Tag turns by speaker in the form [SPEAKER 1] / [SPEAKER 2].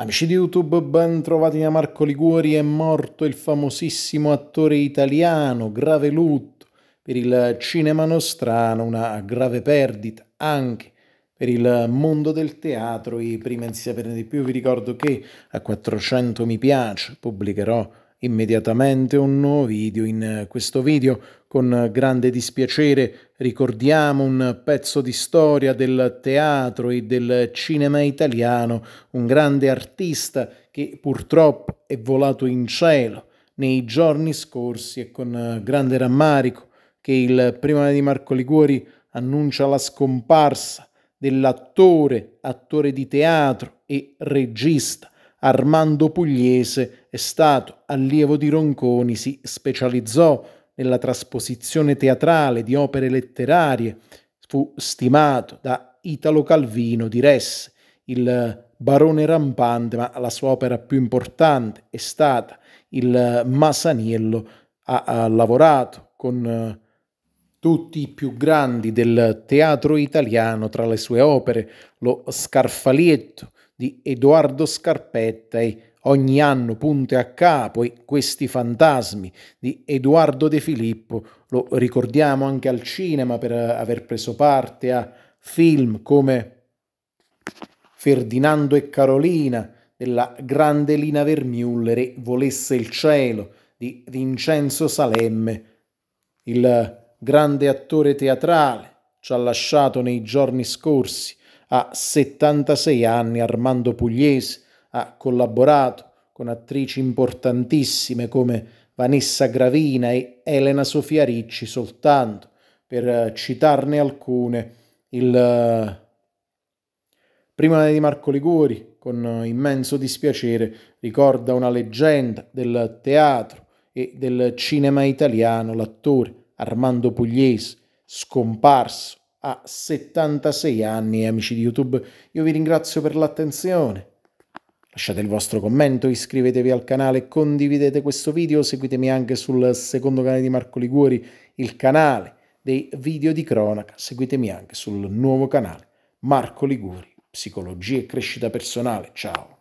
[SPEAKER 1] Amici di YouTube, ben trovati da Marco Liguori, è morto il famosissimo attore italiano, grave lutto per il cinema nostrano, una grave perdita anche per il mondo del teatro e prima di saperne di più vi ricordo che a 400 mi piace pubblicherò immediatamente un nuovo video. In eh, questo video, con grande dispiacere, ricordiamo un pezzo di storia del teatro e del cinema italiano, un grande artista che purtroppo è volato in cielo nei giorni scorsi e con eh, grande rammarico che il primo di Marco Liguori annuncia la scomparsa dell'attore, attore di teatro e regista Armando Pugliese stato allievo di Ronconi, si specializzò nella trasposizione teatrale di opere letterarie, fu stimato da Italo Calvino, diresse il barone rampante, ma la sua opera più importante è stata il Masaniello, ha, ha lavorato con eh, tutti i più grandi del teatro italiano tra le sue opere, lo Scarfalietto di Edoardo Scarpetta e ogni anno punte a capo e questi fantasmi di Edoardo De Filippo lo ricordiamo anche al cinema per aver preso parte a film come Ferdinando e Carolina della grande Lina Vermüller e Volesse il cielo di Vincenzo Salemme, il grande attore teatrale ci ha lasciato nei giorni scorsi a 76 anni Armando Pugliese ha collaborato con attrici importantissime come Vanessa Gravina e Elena Sofia Ricci soltanto, per eh, citarne alcune, il eh, Prima di Marco Liguri, con immenso dispiacere, ricorda una leggenda del teatro e del cinema italiano, l'attore Armando Pugliese, scomparso a 76 anni, amici di YouTube. Io vi ringrazio per l'attenzione Lasciate il vostro commento, iscrivetevi al canale, condividete questo video, seguitemi anche sul secondo canale di Marco Liguori, il canale dei video di cronaca, seguitemi anche sul nuovo canale Marco Liguori, Psicologia e Crescita Personale. Ciao!